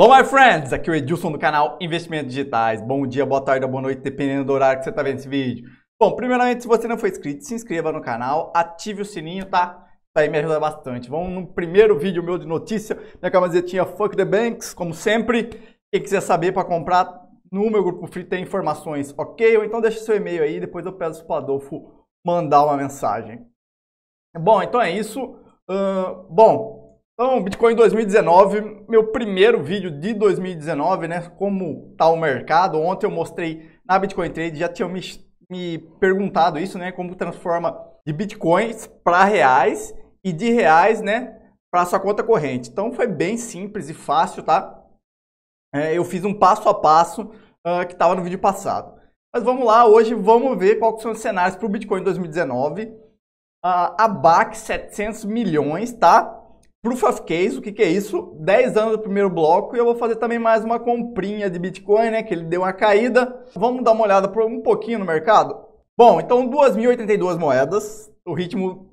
Hello, my friends! Aqui é o Edilson do canal Investimentos Digitais. Bom dia, boa tarde boa noite, dependendo do horário que você está vendo esse vídeo. Bom, primeiramente, se você não for inscrito, se inscreva no canal, ative o sininho, tá? Isso aí me ajuda bastante. Vamos no primeiro vídeo meu de notícia, minha camisetinha Fuck the Banks, como sempre. Quem quiser saber para comprar, no meu grupo free tem informações, ok? Ou então deixa seu e-mail aí, depois eu peço para o Adolfo mandar uma mensagem. Bom, então é isso. Uh, bom, então, Bitcoin 2019, meu primeiro vídeo de 2019, né? Como tá o mercado. Ontem eu mostrei na Bitcoin Trade, já tinham me, me perguntado isso, né? Como transforma de bitcoins para reais e de reais, né? Para sua conta corrente. Então, foi bem simples e fácil, tá? É, eu fiz um passo a passo uh, que estava no vídeo passado. Mas vamos lá, hoje vamos ver quais são os cenários para o Bitcoin 2019. Uh, ah, a BAC 700 milhões, tá? Proof of Case, o que, que é isso? 10 anos do primeiro bloco e eu vou fazer também mais uma comprinha de Bitcoin, né? Que ele deu uma caída. Vamos dar uma olhada por um pouquinho no mercado? Bom, então 2.082 moedas. O ritmo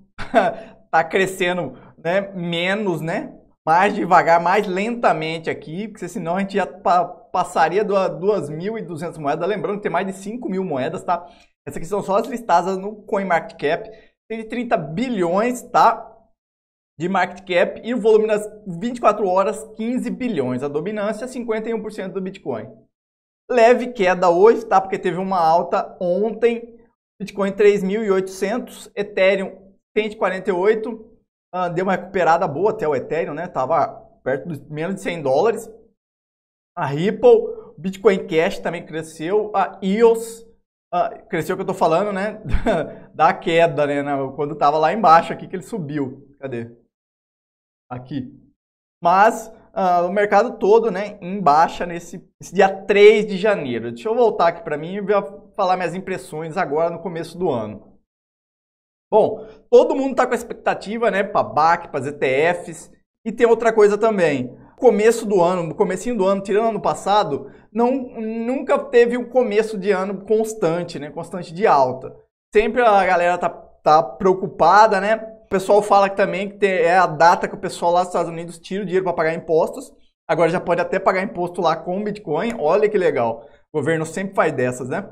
tá crescendo, né? Menos, né? Mais devagar, mais lentamente aqui, porque senão a gente já pa passaria do 2.200 moedas. Lembrando que tem mais de 5.000 moedas, tá? Essas aqui são só as listadas no CoinMarketCap. Tem de 30 bilhões, tá? de market cap e o volume nas 24 horas 15 bilhões. A dominância 51% do Bitcoin. Leve queda hoje, tá? Porque teve uma alta ontem. Bitcoin 3.800, Ethereum 148, uh, ah, deu uma recuperada boa até o Ethereum, né? Tava perto de menos de 100 dólares. A Ripple, Bitcoin Cash também cresceu, a EOS uh, ah, cresceu que eu tô falando, né? da queda, né? Quando tava lá embaixo aqui que ele subiu. Cadê? aqui. Mas ah, o mercado todo né, em baixa nesse, nesse, dia 3 de janeiro. Deixa eu voltar aqui para mim e falar minhas impressões agora no começo do ano. Bom, todo mundo está com expectativa né, para BAC, para ETFs. E tem outra coisa também. Começo do ano, no comecinho do ano, tirando ano passado, não, nunca teve um começo de ano constante, né? Constante de alta. Sempre a galera tá, tá preocupada, né? O pessoal fala que também que é a data que o pessoal lá nos Estados Unidos tira o dinheiro para pagar impostos. Agora já pode até pagar imposto lá com Bitcoin. Olha que legal. O governo sempre faz dessas, né?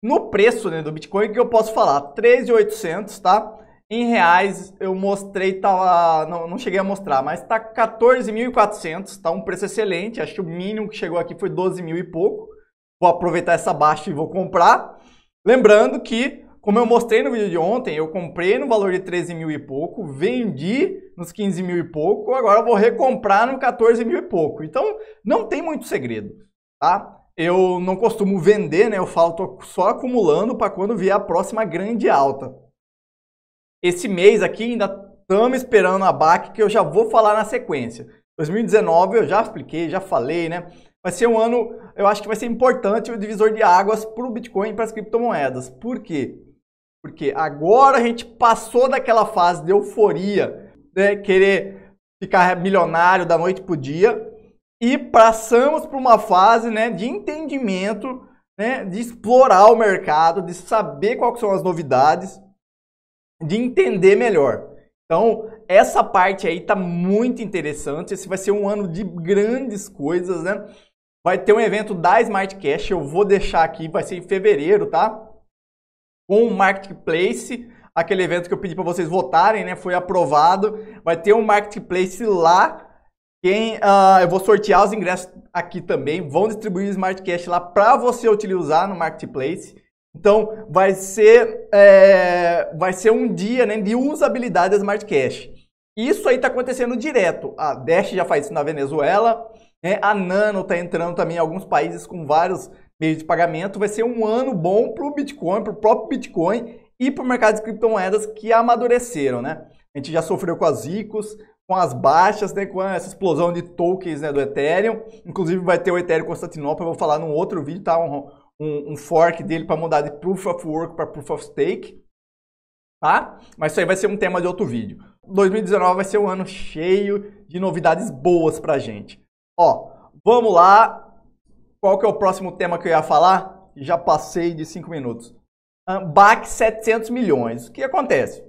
No preço né, do Bitcoin, o que eu posso falar? 3,800, tá? Em reais, eu mostrei, tava, tá, não, não cheguei a mostrar, mas tá 14.400, tá um preço excelente. Acho que o mínimo que chegou aqui foi 12 mil e pouco. Vou aproveitar essa baixa e vou comprar. Lembrando que como eu mostrei no vídeo de ontem, eu comprei no valor de 13 mil e pouco, vendi nos 15 mil e pouco, agora vou recomprar no 14 mil e pouco. Então, não tem muito segredo, tá? Eu não costumo vender, né? Eu falo, tô só acumulando para quando vier a próxima grande alta. Esse mês aqui ainda estamos esperando a BAC, que eu já vou falar na sequência. 2019 eu já expliquei, já falei, né? Vai ser um ano, eu acho que vai ser importante o divisor de águas para o Bitcoin e para as criptomoedas. Por quê? Porque agora a gente passou daquela fase de euforia, né? Querer ficar milionário da noite pro dia e passamos para uma fase, né, de entendimento, né, de explorar o mercado, de saber quais são as novidades, de entender melhor. Então, essa parte aí tá muito interessante. Esse vai ser um ano de grandes coisas, né? Vai ter um evento da Smart Cash, eu vou deixar aqui, vai ser em fevereiro, tá? com o marketplace. Aquele evento que eu pedi para vocês votarem, né? Foi aprovado. Vai ter um marketplace lá. Quem, uh, eu vou sortear os ingressos aqui também. Vão distribuir o Smart Cash lá para você utilizar no marketplace. Então vai ser é, vai ser um dia né, de usabilidade da Smart Cash. Isso aí está acontecendo direto. A Dash já faz isso na Venezuela, né? a Nano está entrando também em alguns países com vários meio de pagamento, vai ser um ano bom para o Bitcoin, para o próprio Bitcoin e para o mercado de criptomoedas que amadureceram, né? A gente já sofreu com as ICOs, com as baixas, né, com essa explosão de tokens né, do Ethereum. Inclusive vai ter o Ethereum Constantinopla, eu vou falar num outro vídeo, tá? Um, um, um fork dele para mudar de Proof of Work para Proof of Stake, tá? Mas isso aí vai ser um tema de outro vídeo. 2019 vai ser um ano cheio de novidades boas para gente. Ó, vamos lá, qual que é o próximo tema que eu ia falar? Já passei de 5 minutos. A ah, BAC 700 milhões. O que acontece?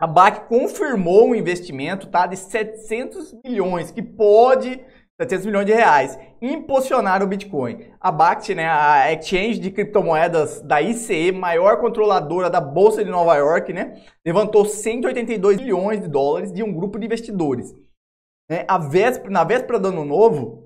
A BAC confirmou um investimento tá, de 700 milhões, que pode, 700 milhões de reais, impulsionar o Bitcoin. A BAC, né, a exchange de criptomoedas da ICE, maior controladora da Bolsa de Nova York, né, levantou 182 milhões de dólares de um grupo de investidores. Né, a véspera, na véspera do ano novo,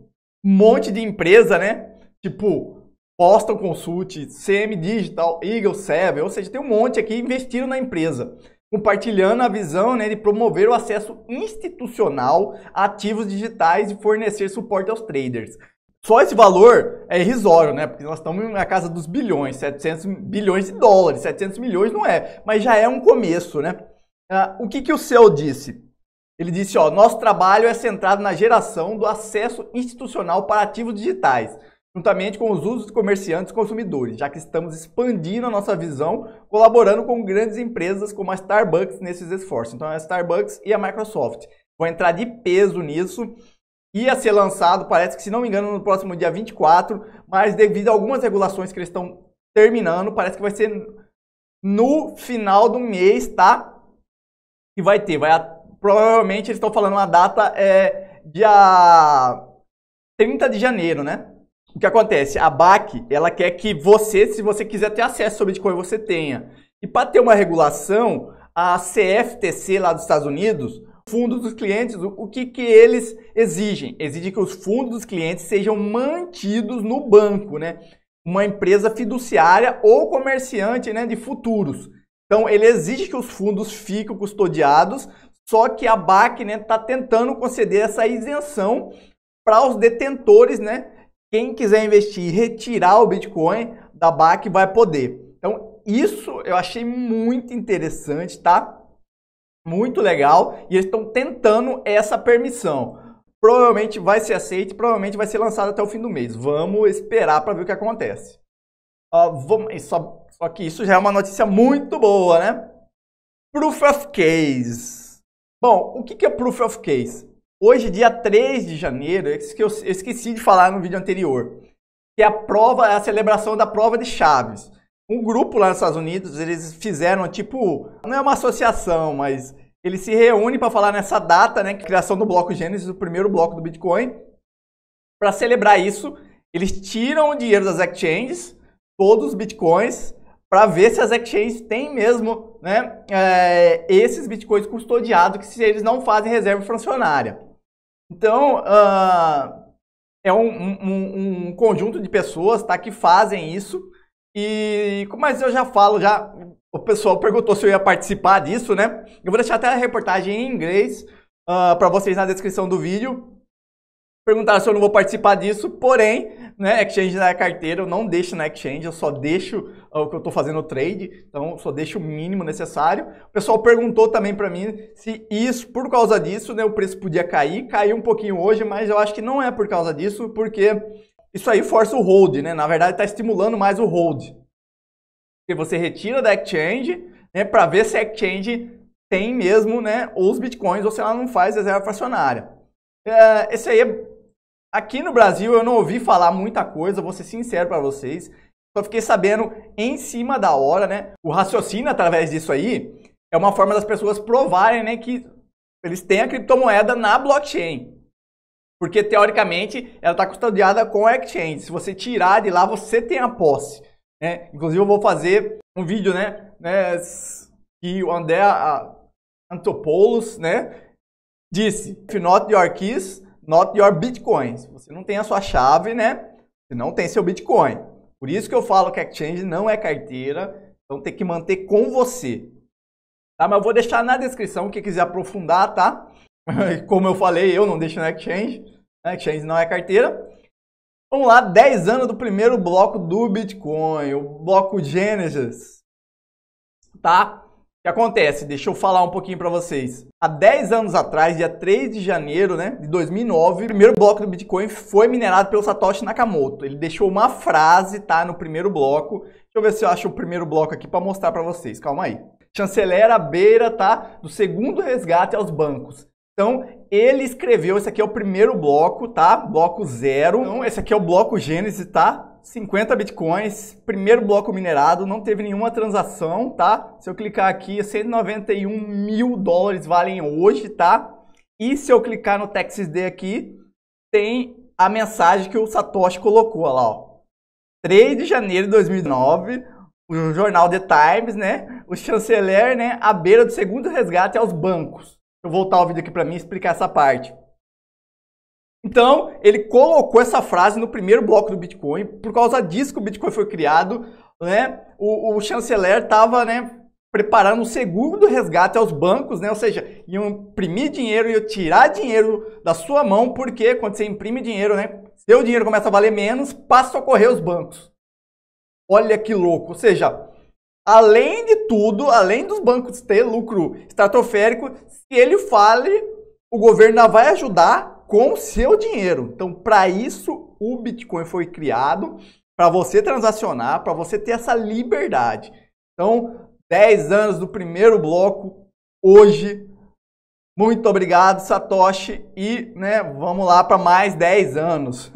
monte de empresa, né? Tipo, Postal Consult, CM Digital, Eagle Seven, ou seja, tem um monte aqui investindo na empresa, compartilhando a visão né, de promover o acesso institucional a ativos digitais e fornecer suporte aos traders. Só esse valor é irrisório, né? Porque nós estamos na casa dos bilhões, 700 bilhões de dólares, 700 milhões não é, mas já é um começo, né? Ah, o que, que o CEO disse? Ele disse, ó, nosso trabalho é centrado na geração do acesso institucional para ativos digitais, juntamente com os usos de comerciantes e consumidores, já que estamos expandindo a nossa visão, colaborando com grandes empresas como a Starbucks nesses esforços. Então, é a Starbucks e a Microsoft vão entrar de peso nisso. Ia ser lançado, parece que, se não me engano, no próximo dia 24, mas devido a algumas regulações que eles estão terminando, parece que vai ser no final do mês, tá? E vai ter, vai provavelmente eles estão falando uma data é, dia 30 de janeiro, né? O que acontece? A BAC, ela quer que você, se você quiser ter acesso sobre Bitcoin, você tenha. E para ter uma regulação, a CFTC lá dos Estados Unidos, fundos dos clientes, o que, que eles exigem? Exigem que os fundos dos clientes sejam mantidos no banco, né? Uma empresa fiduciária ou comerciante né, de futuros. Então, ele exige que os fundos fiquem custodiados só que a BAC está né, tá tentando conceder essa isenção para os detentores, né? Quem quiser investir e retirar o Bitcoin da BAC vai poder. Então, isso eu achei muito interessante, tá? Muito legal. E eles estão tentando essa permissão. Provavelmente vai ser aceito, provavelmente vai ser lançado até o fim do mês. Vamos esperar para ver o que acontece. Uh, vamos, só, só que isso já é uma notícia muito boa, né? Proof of Case. Bom, o que é Proof of Case? Hoje, dia 3 de janeiro, isso que eu esqueci de falar no vídeo anterior, que é a prova, é a celebração da prova de chaves. Um grupo lá nos Estados Unidos, eles fizeram tipo, não é uma associação, mas eles se reúnem para falar nessa data, né, é criação do bloco Gênesis, o primeiro bloco do Bitcoin. Para celebrar isso, eles tiram o dinheiro das exchanges, todos os bitcoins, para ver se as exchanges têm mesmo né, é, esses bitcoins custodiados, que se eles não fazem reserva fracionária. Então, uh, é um, um, um, conjunto de pessoas tá, que fazem isso. E como eu já falo, já o pessoal perguntou se eu ia participar disso, né? Eu vou deixar até a reportagem em inglês uh, ah, para vocês na descrição do vídeo. Perguntaram se eu não vou participar disso, porém, né, exchange na carteira, eu não deixo na exchange, eu só deixo ah, o que eu estou fazendo trade, então só deixo o mínimo necessário. O pessoal perguntou também para mim se isso, por causa disso, né, o preço podia cair, caiu um pouquinho hoje, mas eu acho que não é por causa disso, porque isso aí força o hold, né? Na verdade, está estimulando mais o hold. Porque você retira da exchange, né, para ver se a exchange tem mesmo, né, os bitcoins ou se ela não faz reserva fracionária. É, esse aí é Aqui no Brasil eu não ouvi falar muita coisa, vou ser sincero para vocês. Só fiquei sabendo em cima da hora, né? O raciocínio através disso aí é uma forma das pessoas provarem, né, que eles têm a criptomoeda na blockchain. Porque teoricamente ela está custodiada com a exchange. Se você tirar de lá, você tem a posse. Né? Inclusive eu vou fazer um vídeo, né, né que o André Antopoulos, né, disse, Finote de Orquis not your bitcoins. Você não tem a sua chave, né? Você não tem seu bitcoin. Por isso que eu falo que exchange não é carteira, então tem que manter com você. Tá? Mas eu vou deixar na descrição quem quiser aprofundar, tá? Como eu falei, eu não deixo na exchange. Né? Exchange não é carteira. Vamos lá, 10 anos do primeiro bloco do Bitcoin, o bloco Genesis. Tá? O que acontece? Deixa eu falar um pouquinho para vocês. Há 10 anos atrás, dia 3 de janeiro né, de 2009, o primeiro bloco do Bitcoin foi minerado pelo Satoshi Nakamoto. Ele deixou uma frase tá, no primeiro bloco. Deixa eu ver se eu acho o primeiro bloco aqui para mostrar para vocês. Calma aí. Chancelera à beira tá, do segundo resgate aos bancos. Então, ele escreveu, esse aqui é o primeiro bloco, tá? Bloco zero. Então, esse aqui é o bloco Gênesis, tá? 50 bitcoins, primeiro bloco minerado, não teve nenhuma transação, tá? Se eu clicar aqui, 191 mil dólares valem hoje, tá? E se eu clicar no TextD aqui, tem a mensagem que o Satoshi colocou, olha lá, ó. 3 de janeiro de 2009, o jornal The Times, né? O chanceler, né? À beira do segundo resgate aos bancos. Eu vou voltar o vídeo aqui para mim explicar essa parte. Então, ele colocou essa frase no primeiro bloco do Bitcoin. Por causa disso que o Bitcoin foi criado, né? O, o chanceler estava, né? Preparando um segundo resgate aos bancos, né? Ou seja, iam imprimir dinheiro e tirar dinheiro da sua mão, porque quando você imprime dinheiro, né? Seu dinheiro começa a valer menos, passa a correr os bancos. Olha que louco. Ou seja, além de tudo, além dos bancos ter lucro estratosférico, se ele fale, o governo vai ajudar com seu dinheiro. Então, para isso o Bitcoin foi criado, para você transacionar, para você ter essa liberdade. Então, 10 anos do primeiro bloco hoje. Muito obrigado, Satoshi, e, né, vamos lá para mais 10 anos.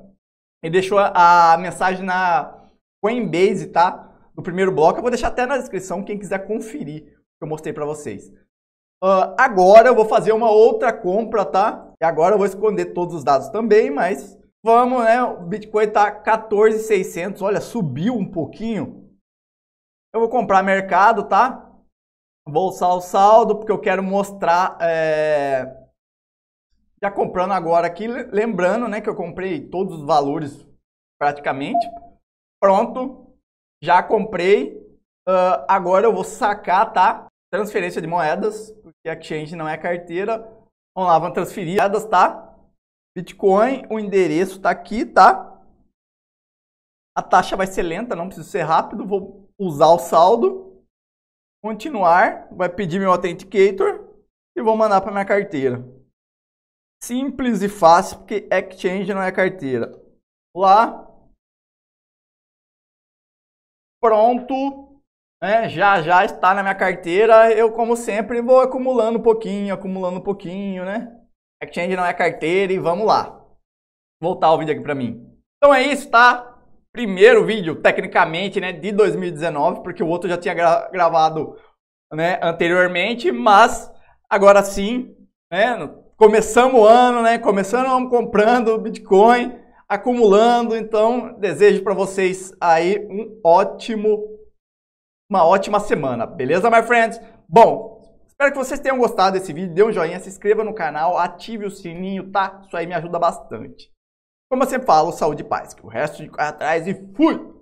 Ele deixou a mensagem na Coinbase, tá? Do primeiro bloco. Eu vou deixar até na descrição quem quiser conferir que eu mostrei para vocês. Uh, agora eu vou fazer uma outra compra, tá? E agora eu vou esconder todos os dados também, mas vamos, né? O Bitcoin tá 14.600, olha, subiu um pouquinho. Eu vou comprar mercado, tá? Vou usar o saldo porque eu quero mostrar. É... Já comprando agora aqui, lembrando, né, que eu comprei todos os valores praticamente. Pronto, já comprei. Uh, agora eu vou sacar, tá? Transferência de moedas, porque a exchange não é carteira. Vamos lá, vamos transferir moedas, tá? Bitcoin, o endereço tá aqui, tá? A taxa vai ser lenta, não preciso ser rápido. Vou usar o saldo. Continuar, vai pedir meu Authenticator e vou mandar para minha carteira. Simples e fácil, porque Exchange não é carteira. Lá. Pronto. É, já já está na minha carteira, eu como sempre vou acumulando um pouquinho, acumulando um pouquinho, né? Exchange não é carteira e vamos lá. Voltar o vídeo aqui para mim. Então é isso, tá? Primeiro vídeo, tecnicamente, né, de 2019, porque o outro já tinha gra gravado, né, anteriormente, mas agora sim, né, começamos o ano, né, começando comprando Bitcoin, acumulando, então desejo para vocês aí um ótimo uma ótima semana, beleza, my friends? Bom, espero que vocês tenham gostado desse vídeo, dê um joinha, se inscreva no canal, ative o sininho, tá? Isso aí me ajuda bastante. Como eu sempre falo, saúde e paz, que o resto de atrás e fui!